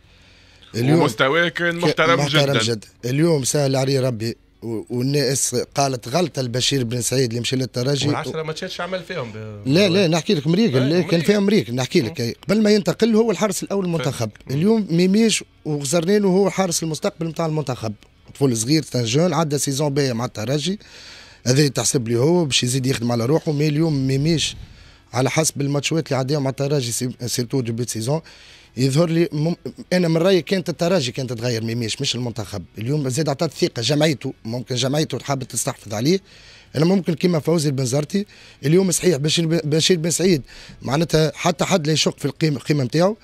اليوم ومستواه كان محترم, محترم جدا. جدا اليوم سهل عليه ربي والناس قالت غلطه البشير بن سعيد اللي مشى للترجي 10 ماتشات شو عمل فيهم ب... لا لا نحكي لك مريقل إيه، كان فيهم مريقل نحكي لك قبل ما ينتقل هو الحارس الاول المنتخب اليوم ميميش وغزرنين هو حارس المستقبل نتاع المنتخب طفل صغير تنجون عدى سيزون باهي مع الترجي هذا تحسب لي هو باش يزيد يخدم على روحه مي اليوم ميميش على حسب الماتشوات اللي عداهم مع الترجي سيرتو دو بيت سيزون يظهر لي مم... انا من رايي كانت التراجي كانت تتغير ميميش مش المنتخب اليوم زاد عطات ثقه جمعيته ممكن جمعيته حابه تستحفظ عليه انا ممكن كيما فوزي البنزرتي اليوم صحيح بشير بشير بن سعيد معناتها حتى حد لا يشق في القيمه القيمه نتاعو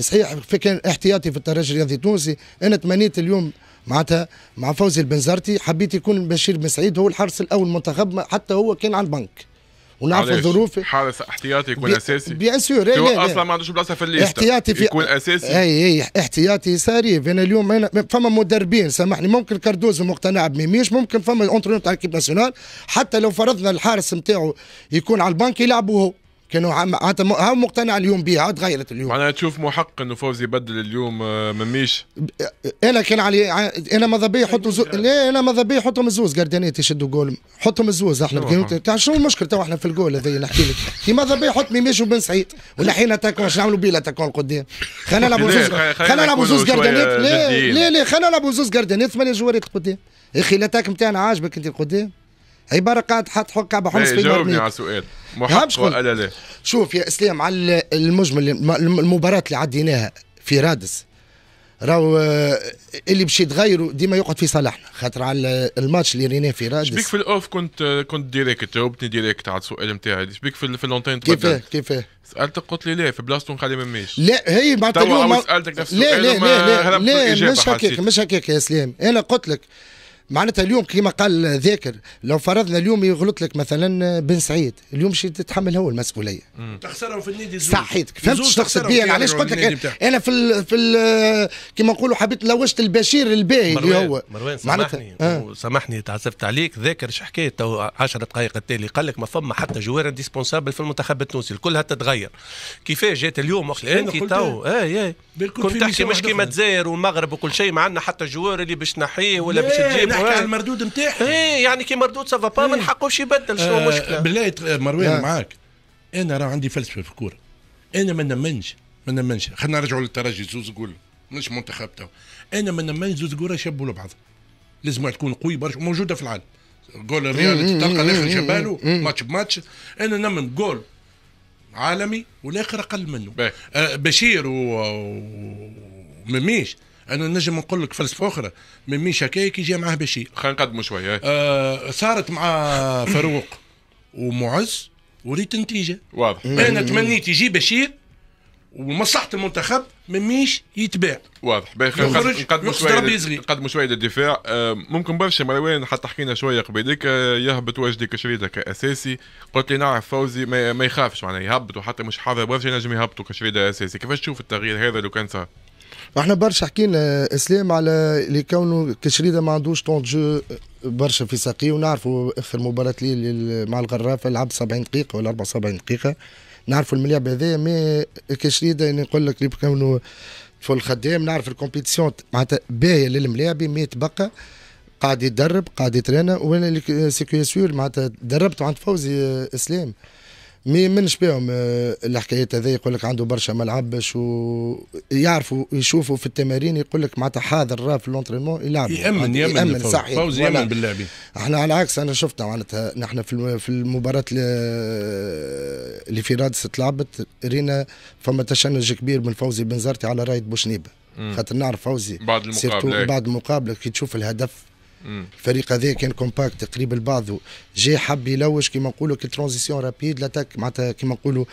صحيح في كان احتياطي في الترجي الرياضي التونسي انا تمنيت اليوم معناتها مع فوزي البنزرتي حبيت يكون بشير بن سعيد هو الحارس الاول منتخب حتى هو كان على البنك ونعرف ظروفه حارس احتياطي يكون بي... اساسي بيان سور اصلا ما عندوش بلاصه في الليستا احتياطي في يكون اساسي اي اي احتياطي ساري فينا اليوم أنا... فما مدربين سامحني ممكن كاردوزو مقتنع بميميش ممكن فما اونترونير تاع الكيب ناسيونال حتى لو فرضنا الحارس نتاعو يكون على البنك يلعبوه كانوا عم... هم مقتنع اليوم بها تغيرت اليوم معناها تشوف محق انه فوزي يبدل اليوم آه، مميش انا إيه، كان علي انا إيه، ماذا بيا يحطوا زو... لا إيه، انا ماذا بيا يحطهم زوز قردانيت يشدوا جول حطهم زوز احنا تاع شنو المشكل تو احنا في الجول هذا نحكي لك كي ماذا بيا يحط مميش وبن سعيد ونحينا تاكون شنو نعملوا بيه تاكون قدام خلينا نلعبوا زوز خلينا نلعبوا زوز قردانيت لا لا خلينا نلعبوا زوز قردانيت ثمانيه جواريت قدام يا اخي الاتاك نتاعنا عاجبك انت قدام عباره قاعد حط حكى بحمص إيه، في جاوبني على سؤال محق ولا لا شوف يا اسلام على المجمل المباراه اللي عديناها في رادس راهو آه، اللي باش يتغيروا ديما يقعد في صالحنا خاطر على الماتش اللي ريناه في رادس شبيك في الاوف كنت آه، كنت ديريكت جاوبتني ديريكت على السؤال نتاعي شبيك في, في اللونتين كيفاه كيفاه سالتك قلت لي لا في بلاصتو نخلي ما ماشي لا هي معناتها اليوم سالتك نفس لا لا لا لا, لا, لا, لا مش هكاك مش هكاك يا اسلام انا قلت لك معناتها اليوم كيما قال ذاكر لو فرضنا اليوم يغلط لك مثلا بن سعيد اليوم شي تتحمل هو المسؤوليه تخسرهم في النادي الزوج صحيتك فهمت شنو تقصد بيا علاش قلت لك انا في الـ في ال نقولوا حبيت لوشت البشير الباهي اللي هو مروان سامحني آه. سامحني عليك ذاكر شو حكيت تو 10 دقائق التالي قال لك ما فما حتى جوار ديسبونسابل في المنتخب التونسي الكلها تتغير كيفاش جات اليوم اخي انت تو اي اي آه، كنت تحكي مش كيما الجزائر والمغرب وكل شيء ما عندنا حتى جوار اللي باش نحيه ولا باش تجيبه نحكي على المردود نتاعها ايه يعني كي مردود سافا با ما إيه. نحقوش يبدل شنو آه، المشكله بالله آه، مروان معاك انا راه عندي فلسفه في الكوره انا ما نمنش ما نمنش خلينا نرجعوا للترجي زوز قول مش منتخب تو انا ما نمنش زوز قول يشبوا لبعض لازم تكون قوي برشا موجوده في العالم جول الريال تلقى الاخر جباله ماتش بماتش انا نمن جول عالمي والاخر اقل منه آه، بشير ومميش و... انا نجم نقول لك فلسفه اخرى من ميش هكايا كي معاه بشير خلينا نقدموا شويه آه صارت مع فاروق ومعز وريت نتيجه واضح انا تمنيت يجي بشير ومصلحه المنتخب مميش يتباع واضح باهي خلينا نقدموا شويه نقدموا شويه للدفاع آه، ممكن برشا مروان حتى حكينا شويه قبيليك آه، يهبط وجدي كشريده كاساسي قلت لي نعرف فوزي ما, يخافش معناها يهبط وحتى مش حاضر برشا ينجم يهبطوا كشريده اساسي كيفاش تشوف التغيير هذا لو كان صار احنا برشا حكينا اسلام على اللي كونه كشريده ما عندوش طون جو برشا في ساقيه ونعرفوا اخر مباراه لي مع الغرافه لعب 70 دقيقه ولا 74 دقيقه نعرفوا الملعب هذايا مي كشريده نقول لك اللي كونه في الخدام نعرف الكومبيتيسيون معناتها باهيه للملاعبي مي تبقى قاعد يدرب قاعد يترينا وانا سيكو سور معناتها دربت عند فوزي اسلام ما يمنش بهم آه، الحكايات هذه يقول لك عنده برشا ما لعبش ويعرفوا يشوفوا في التمارين يقول لك معناتها حاضر راه في لونترينمون يلعب يامن يامن, يأمن صحيح فوزي يامن باللاعبين احنا على العكس انا شفتها معناتها نحن في في المباراه اللي في رادس تلعبت رينا فما تشنج كبير من فوزي بنزرتي على رايد بوشنيبه خاطر نعرف فوزي بعد المقابله بعد المقابله كي تشوف الهدف الفريق هذا كان كومباكت قريب لبعضه جا حب يلوج كيما نقولوا كي ترانزيسيون رابيد لاتاك معناتها كيما نقولوا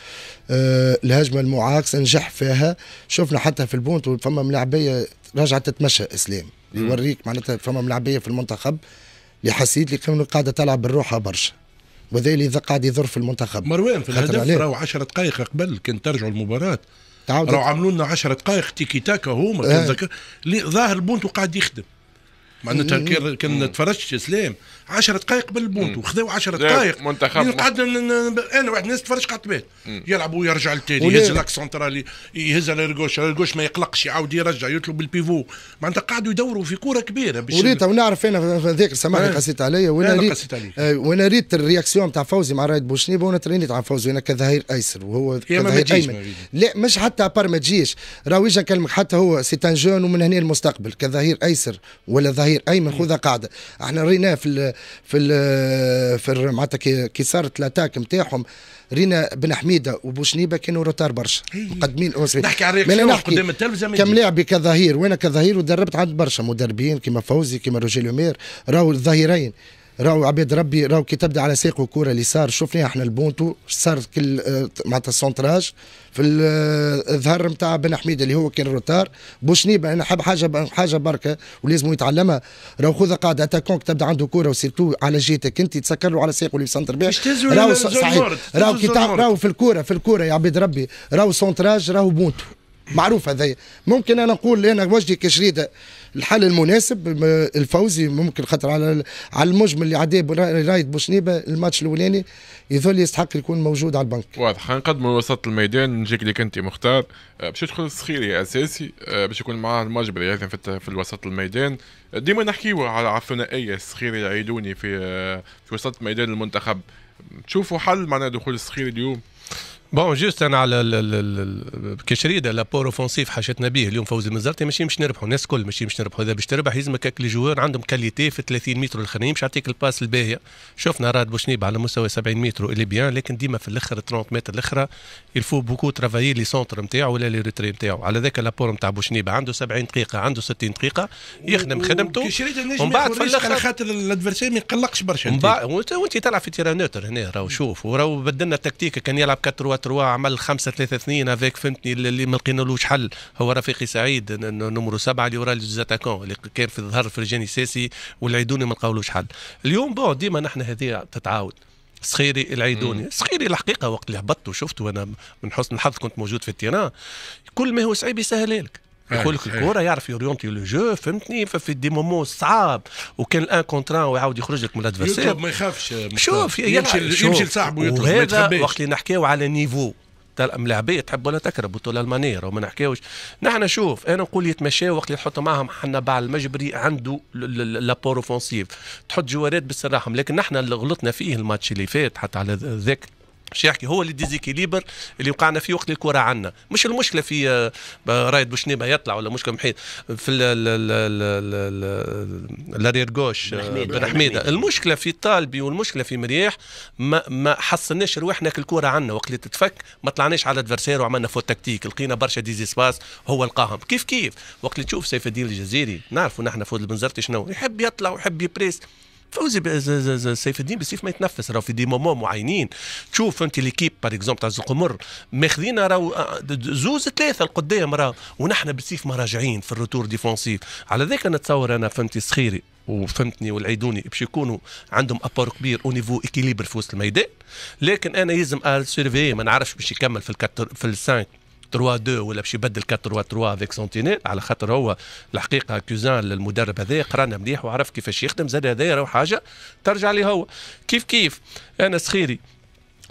آه الهجمه المعاكسه نجح فيها شفنا حتى في البونت فما ملاعبيه رجعت تتمشى اسلام يوريك معناتها فما ملاعبيه في المنتخب اللي حسيت اللي قاعده تلعب بالروحه برشا وهذا اللي قاعد يضر في المنتخب مروان في الهدف راهو 10 دقائق قبل كان ترجعوا المباراه راهو عملوا لنا 10 دقائق تيكي تاكا هما آه. ظاهر البونتو قاعد يخدم مع انه إيه، كان إيه. كان تفرجت سليم 10 دقائق بالبونتو خذوا 10 دقائق منتخب قعدنا انا واحد الناس تفرج قعدت بيت يلعب ويرجع للتالي يهز لاك سونترالي يهز على الكوش على ما يقلقش يعاود يرجع يطلب البيفو معناتها قعدوا يدوروا في كوره كبيره باش وليت ونعرف انا ذاك سامحني آه. قصيت عليا وانا ريت آه، وانا ريت الرياكسيون تاع فوزي مع رايد بوشنيبه وانا ترينيت عن فوزي انا كظهير ايسر وهو كظهير ايمن لا مش حتى ابار ما تجيش راويجا نكلمك حتى هو سي جون ومن هنا المستقبل كظهير ايسر ولا ظهير ايمن خذها قاعده احنا ريناه في في ال في معناتها كي صارت لاتاك نتاعهم رينا بن حميده وبوشنيبه كانوا روتار برشا إيه. مقدمين نحكي على الرياكسيون قدام التلفزه لاعب كظهير وانا كظهير ودربت عند برشا مدربين كيما فوزي كيما روجي لومير راهو الظهيرين راهو عباد ربي راهو كي تبدا على ساقه اللي صار شفناها احنا البونتو صار كل آه، معناتها السونتراج في آه، الظهر نتاع بن حميد اللي هو كان روتار بوشنيبه انا حب حاجه حاجه بركه ولازم يتعلمها راهو خذ قاعده اتاكونك تبدا عنده كوره وسيرتو على جهتك انت تسكر له على ساقه اللي سنتر بيه راهو راهو كي راهو في الكوره في الكوره يا عباد ربي راهو سونتراج راهو بونتو معروف هذايا ممكن انا نقول انا وجهي كشريده الحل المناسب الفوزي ممكن خاطر على على المجمل اللي عداه رايد بوشنيبه الماتش الاولاني يظل يستحق يكون موجود على البنك. واضح نقدموا وسط الميدان نجيك لك انت مختار أه، باش يدخل الصخيري اساسي أه، باش يكون معاه المجبري ايضا في, في الوسط الميدان ديما نحكيو على الثنائيه الصخيري العيدوني في أه، في وسط ميدان المنتخب تشوفوا حل معناه دخول الصخيري اليوم؟ بون جوست انا على كشريده لابور اوفونسيف حاجتنا به اليوم فوزي مزرتي ماشي مش نربحوا الناس الكل ماشي مش نربحوا اذا باش تربح يلزمك هاك لي جوار عندهم كاليتي في 30 متر الاخرين مش يعطيك الباس الباهيه شفنا راد بوشنيب على مستوى 70 متر اللي بيان لكن ديما في الاخر 30 متر الاخرى يلفو بوكو ترافايي لي سونتر نتاعو ولا لي ريتري نتاعو على ذاك لابور نتاع بوشنيب عنده 70 دقيقه عنده 60 دقيقه يخدم خدمته ومن بعد في الاخر خاطر الادفرسير ما يقلقش برشا وانت تلعب في تيرانوتر هنا راهو شوف وراهو بدلنا التكتيك كان يلعب 4 3 عمل 5 3 2 هذاك فهمتني اللي ما لقينالوش حل هو رفيقي سعيد نمرو 7 اللي وراه زاتاكون اللي كان في الظهر فرجاني ساسي والعيدوني ما لقاولوش حل اليوم بون ديما نحن هذه تتعاود صخيري العيدوني صخيري الحقيقه وقت اللي هبطت وشفت وانا من حسن الحظ كنت موجود في التيران كل ما هو صعيب يسهل لك آه، يقول لك آه. الكوره يعرف يوريونتي لو جو فهمتني ففي دي مومون صعاب وكان الان كونترا ويعاود يخرج لك من الادفيرسير يطلب ما يخافش شوف يمشي يمشي لصاحبه يطلب ما وقت اللي نحكيو على نيفو تاع الملاعبيه تحب ولا تكره بطوله المانيه راه ما نحكيوش نحن شوف انا نقول يتمشى وقت اللي نحط معاهم حنا باع المجبري عنده لابور اوفونسيف تحط جوارات بالسراحم لكن نحن اللي غلطنا فيه الماتش اللي فات حتى على ذاك باش يحكي هو اللي ديزيكيليبر اللي وقعنا فيه وقت الكره عنا مش المشكله في آه، رايد بوشنيبه يطلع ولا مشكله محيط في الارير جوش آه، بن حميده المشكله في طالبي والمشكله في مريح ما, ما حصلناش رواحنا الكره عنا وقت اللي تتفك ما طلعناش على الادفرسير وعملنا فوت تكتيك لقينا برشا ديزيسباس هو لقاهم كيف كيف وقت اللي تشوف سيف الدين الجزيري نعرفوا نحن فوت البنزرتي شنو يحب يطلع ويحب يبريس فوزي سيف الدين بسيف ما يتنفس راهو في دي مومون معينين تشوف انت ليكيب باغ اكزومبل تاع القمر ماخذين راهو آه، زوز ثلاثه القدام راه ونحن بسيف ما راجعين في الروتور ديفونسيف على ذاك انا نتصور انا فهمتي سخيري وفهمتني والعيدوني باش يكونوا عندهم ابور كبير او نيفو اكيليبر في وسط الميدان لكن انا يلزم السيرفي آه، ما نعرفش باش يكمل في الكتر في السانك 3 2 ولا باش يبدل 4 3 3 افيك سونتينيل على خاطر هو الحقيقه كوزان المدرب هذا قرانا مليح وعرف كيفاش يخدم زاد هذا راهو حاجه ترجع لي هو كيف كيف انا سخيري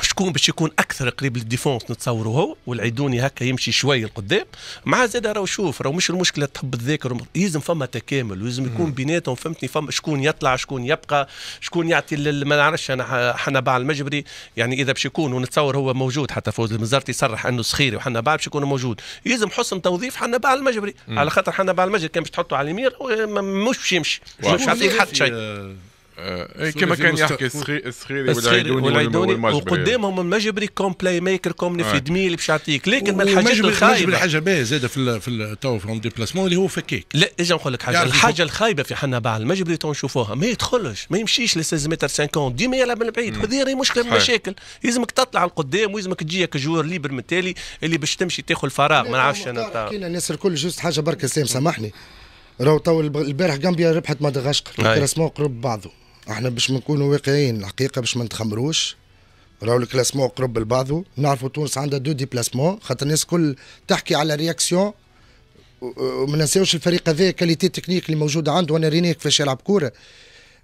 شكون باش يكون اكثر قريب للديفونس نتصوروا هو والعيدوني هكا يمشي شوي لقدام مع زاد راهو شوف راهو مش المشكله تحب الذاكر يلزم فما تكامل ولازم يكون بيناتهم فهمتني فما شكون يطلع شكون يبقى شكون يعطي ما نعرفش انا باع المجبري يعني اذا باش يكون ونتصور هو موجود حتى فوز المزارتي صرح انه سخيري باع باش يكون موجود يلزم حسن توظيف باع المجبري مم. على خاطر باع المجبري كان باش تحطه على اليمين مش باش يمشي مش يعطيك حتى شيء آه، كما كان يحكي السخيري السخيري والعيدوني وقدامهم المجبري كوم بلاي ميكر كوم نفيد اللي باش يعطيك لكن من الحاجات الخايبه المجبري حاجه باهيه زاده في في تو في ديبلاسمون اللي هو فكاك لا اجا نقول لك حاجه الحاجه الخايبه في حنا باع المجبري تو نشوفوها ما يدخلش ما يمشيش ل 16 متر 50 ديما يلعب من بعيد هذه راهي مشكله من المشاكل يلزمك تطلع القدام ولازمك تجيك جوار ليبر من التالي اللي باش تمشي تاخذ فراغ ما نعرفش انا حكينا الناس الكل جوست حاجه برك سامحني راهو تو البارح جامبيا ربحت مدغشقر الكلاسمون قرب بعضه احنا باش نكونوا واقعيين الحقيقه باش ما نتخمروش راهو الكلاسمون قرب لبعضه نعرفوا تونس عندها دو ديبلاسمون خاطر الناس الكل تحكي على رياكسيون وما ننساوش الفريق هذا كاليتي تكنيك اللي موجوده عنده وانا رينيه كيفاش يلعب كوره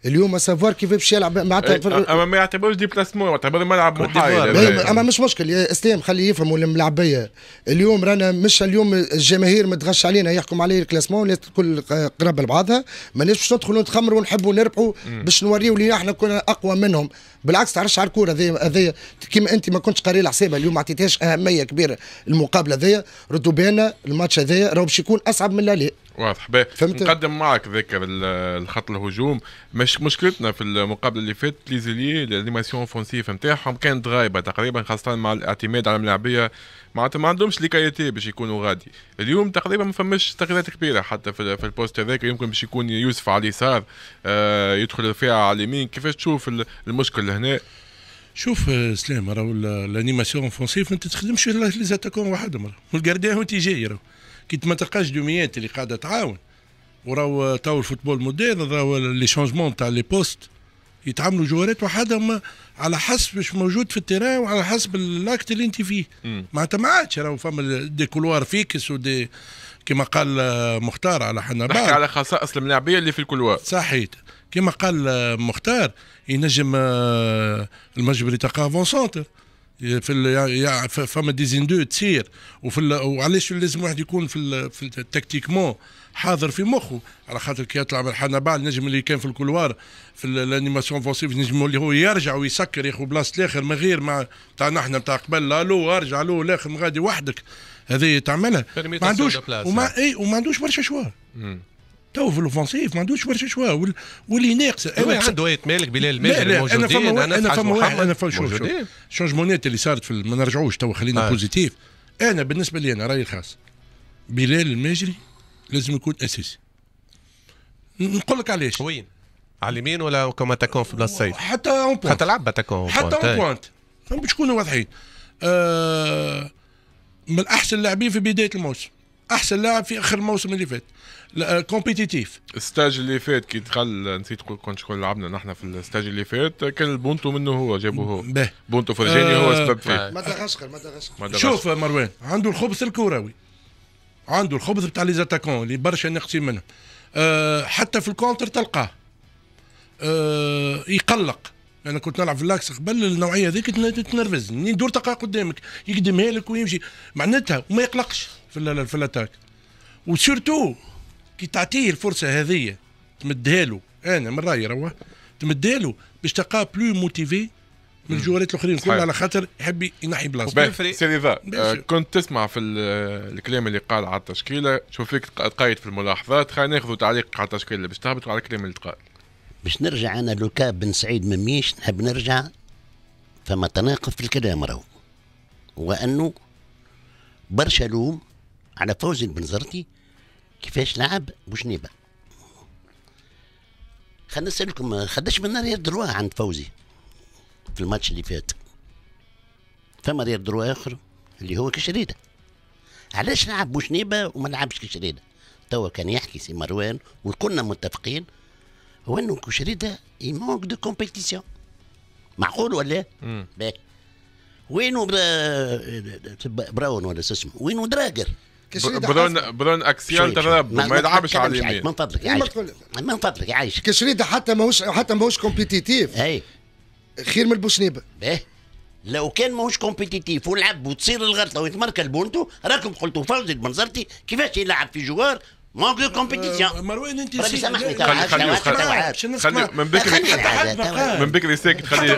اليوم سافوار كيف باش يلعب معناتها إيه، اما ما يعتبروش ديبلاسمون يعتبر ملعب محايد اما مش مشكل يا اسلام خليه يفهموا الملعبيه اليوم رانا مش اليوم الجماهير متغش علينا يحكم عليه الكلاسمون الناس الكل قرب لبعضها ماناش باش ندخلوا نتخمروا ونحبوا نربحوا باش نوريوا اللي احنا كنا اقوى منهم بالعكس تعرفش على الكوره هذايا هذايا كيما انت ما كنتش قاري الحسابه اليوم ما عطيتهاش اهميه كبيره المقابله هذايا ردوا بالنا الماتش هذايا راهو باش يكون اصعب من اللي واضح باهي نقدم معك ذاك الخط الهجوم مش مشكلتنا في المقابله اللي فاتت ليزيلي الانيماسيون اوفونسيف نتاعهم كانت غايبه تقريبا خاصه مع الاعتماد على الملاعبيه معناتها ما عندهمش كاليتي باش يكونوا غادي اليوم تقريبا ما فماش تغييرات كبيره حتى في, في البوست هذاك يمكن باش يكون يوسف على اليسار آه يدخل الفئة على اليمين كيفاش تشوف المشكل لهنا شوف آه، سلام راهو الانيماسيون اونفونسيف انت تخدمش لي زاتاكون وحدهم والكارديان وانت جاي راهو كي ما تلقاش دوميات اللي قاعده تعاون وراهو آه، تو الفوتبول موديرن راهو لي شونجمون تاع لي بوست يتعاملوا جوارات وحدهم على حسب مش موجود في التيران وعلى حسب الاكت اللي انت فيه معناتها ما عادش راهو فما دي كولوار فيكس ودي كما قال آه، مختار على حنا نحكي على خصائص الملاعبيه اللي في الكولوار صحيت كما قال آه، مختار ينجم آه، المجبري تلقاه فون سونتر في فما ديزين دو تصير وفي وعلاش لازم واحد يكون في في تكتيكمون حاضر في مخه على خاطر كي يطلع من بعد نجم اللي كان في الكولوار في الانيماسيون فونسيف نجم اللي هو يرجع ويسكر ياخذ بلاصه الاخر من غير ما تاع نحن تاع قبل الو ارجع الو الاخر غادي وحدك هذه تعملها ما عندوش وما اي وما عندوش برشا شوار تو في الاوفنسيف ما عندوش برشا شوا واللي ناقص انا عنده ايه مالك بلال مالك موجودين انا فما انا فما واحد انا فما شوف شونجمونات اللي صارت في ما نرجعوش تو خلينا آه. بوزيتيف انا بالنسبه لي انا رايي الخاص بلال الماجري لازم يكون اساسي نقول لك علاش وين على اليمين ولا كما تكون في بلاصه سيف حتى اون بوانت حتى لعب تكون حتى اون بوانت طيب. باش نكونوا واضحين آه من احسن اللاعبين في بدايه الموسم احسن لاعب في اخر الموسم اللي فات كومبيتيتيف آه، الستاج اللي فات كي دخل نسيت كنت شكون لعبنا نحن في الستاج اللي فات كان البونتو منه هو جابوه هو بيه. بونتو فرجاني هو آه، سبب فيه مدغشقر مدغشقر شوف آه، مروان عنده الخبث الكروي عنده الخبث بتاع لي زاتاكون اللي برشا ناقصين منهم أه حتى في الكونتر تلقاه أه يقلق انا يعني كنت نلعب في اللاكس قبل النوعيه هذيك تنرفز منين دور تلقاه قدامك يقدمها لك ويمشي معناتها وما يقلقش في الاتاك وسيرتو كي تعطيه الفرصه هذه تمدها له انا من رايي روح تمدها له باش تلقاه بلو موتيفي من الجوالات الاخرين الكل على خاطر يحب ينحي بلاصته سي رضا آه، كنت تسمع في الكلام اللي قال على التشكيله شوف فيك تقيد في الملاحظات خلينا ناخذ تعليقك على التشكيله باش تهبط على الكلام اللي تقال باش نرجع انا لوكا بن سعيد مميش نحب نرجع فما تناقض في الكلام راهو وانه برشا لوم على فوزي البنزرتي كيفاش لعب بوشنيبه خلنا نسالكم خداش من ريال دروا عند فوزي في الماتش اللي فات فما ريال دروا اخر اللي هو كشريده علاش لعب بوشنيبه وما لعبش كشريده توا كان يحكي سي مروان وكنا متفقين هو انه كشريده يمونك دو كومبيتيسيون معقول ولا باهي وينو براون ولا شو اسمه وينو دراجر برون برون اكسيون تغلب ما يلعبش على اليمين ما نفضلك يعيش ما نفضلك يعيش كشريدة حتى ماهوش حتى ماهوش كومبيتيتيف اي خير من البوسنيبة إيه. باهي لو كان ماهوش كومبيتيتيف ولعب وتصير الغلطه ويتمركل بونتو راكم قلتوا فوزي المنزرتي كيفاش يلعب في جوار مونك دو كومبيتيسيون مروان انت ربي سامحني تو خلي من بكري من بكري ساكت خلي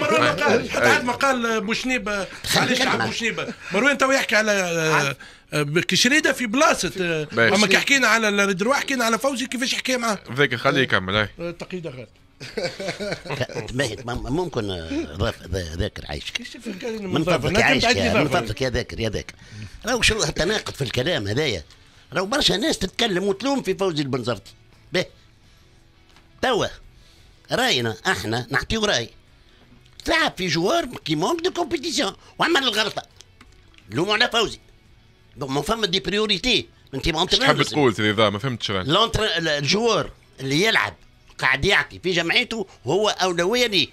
حتى ما آه. قال بوشنيبه علاش على بوشنيبه مروان تو يحكي على آه، آه، كشريده في بلاصه اما كي حكينا على الدروا حكينا على فوزي كيفاش حكى معاه ذاك خليه يكمل تقييده غير ممكن ذاكر عايشك من فضلك من فضلك يا ذاكر يا ذاكر راهو شو التناقض في الكلام هذايا راهو برشا ناس تتكلم وتلوم في فوزي البنزرتي به توا راينا احنا نعطيو راي تلعب في جوار كي مونك دو كومبيتيسيون وعمل الغلطه لوموا على فوزي دونك ما فما دي بريوريتي انت ما تحب تقول سيدي ما فهمتش لونتر الجوار اللي يلعب قاعد يعطي في جمعيته هو اولويه ليه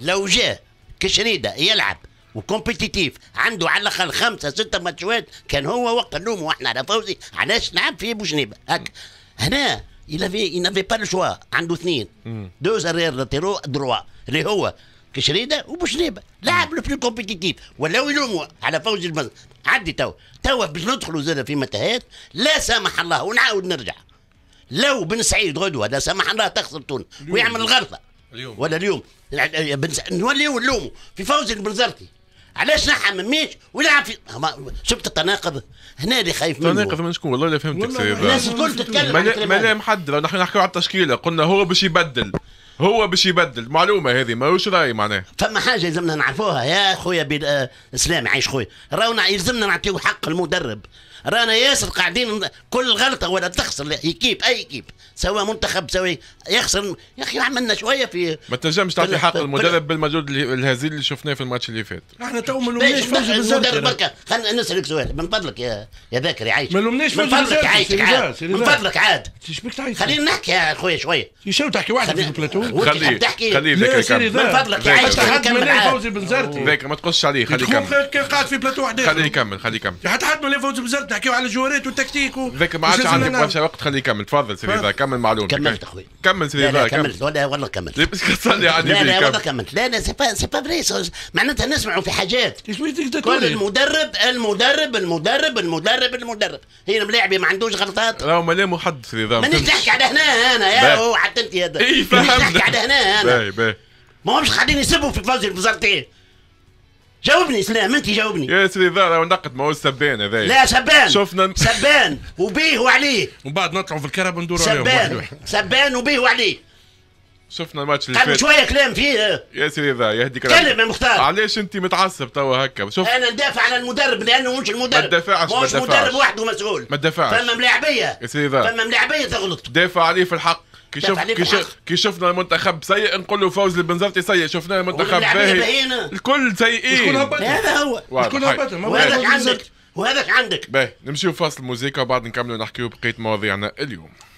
لو جاء كشريده يلعب وكومبيتيتيف عنده على الاقل خمسه سته ماتشات كان هو وقت نلوموا احنا على فوزي علاش نلعب في بوجنيبه هكا هنا il avait il n'avait pas le choix عنده اثنين دوز ارير لاتيرو دروا اللي هو كشريده وبوشنيبه لاعب لو بلو كومبيتيتيف ولاو يلوموا على فوز المنزل عدي تو تو باش ندخلوا زاد في متاهات لا سامح الله ونعاود نرجع لو بن سعيد غدوه لا سامح الله تخسر تونس ويعمل الغلطه اليوم ولا اليوم نوليو نلومه في فوز البنزرتي علاش نحى ميش ويلعب في شفت التناقض هنا اللي خايف منه التناقض من شكون والله لا فهمتك سيد الناس الكل تتكلم ما لا محدد نحن نحكيو على التشكيله قلنا هو باش يبدل هو باش يبدل معلومه هذه ماهوش راي معناه فما حاجه يلزمنا نعرفوها يا خويا بال... آه، اسلام عايش خويا راونا يلزمنا نعطيو حق المدرب رانا ياسر قاعدين كل غلطه ولا تخسر ايكيب اي كيب سواء منتخب سواء يخسر يا اخي عملنا شويه في ما تنجمش تعطي حق المدرب بالمجهود الهزيل اللي شفناه في الماتش اللي فات احنا تو ما لومناش فوز المدرب خلينا نسالك سؤال من فضلك يا يا باكر يعيش ما لومناش فوز من فضلك يعيشك من فضلك عاد خلينا نحكي يا اخويا شويه يشاو تحكي واحد في البلاتو خليه خليه من فضلك يعيشك حتى حد فوزي بن ما تقصش عليه خليه يكمل قاعد في بلاتو خليه يكمل خليه يكمل حتى حد من فوزي بن تحكيو على الجوريت والتكتيك ذاك ما عادش عندك برشا وقت خليه يكمل تفضل سيدي كمل معلومة كملت خويا كمل سيدي كملت كمل. ولا والله كملت لا تصلي عندي لا لا والله كملت لا لا سي با فري معناتها نسمعوا في حاجات كل المدرب المدرب المدرب المدرب المدرب هي الملاعب ما عندوش غلطات راهو ما لاموا حد سيدي مانيش نحكي على هنا انا يا هو حتى انت هذا إيه، مانيش نحكي على هنا انا ما همش قاعدين يسبوا في فوزي الوزارتين جاوبني اسلام انت جاوبني يا سيدي ذا نقد ما هو هذا لا سبان شفنا سبان وبيه وعليه ومن بعد نطلعوا في الكرب عليهم سبان سبان وبيه وعليه شفنا الماتش اللي فات شويه كلام فيه يا سيدي ذا يهديك كلم يا مختار علاش انت متعصب توا هكا شوف انا ندافع على المدرب لانه مش المدرب ما تدافعش ما مدرب وحده مسؤول ما تدافعش فما ملاعبيه يا سيدي ذا فما ملاعبيه تغلط دافع عليه في الحق كي شفنا كي, شف... كي المنتخب سيء نقول له فوز البنزرتي سيء شفنا المنتخب باهي الكل سيئين هذا هو شكون هبطهم وهذاك عندك وهذاك عندك باهي نمشيو فاصل موزيكا وبعد نكملوا نحكيو بقيه مواضيعنا اليوم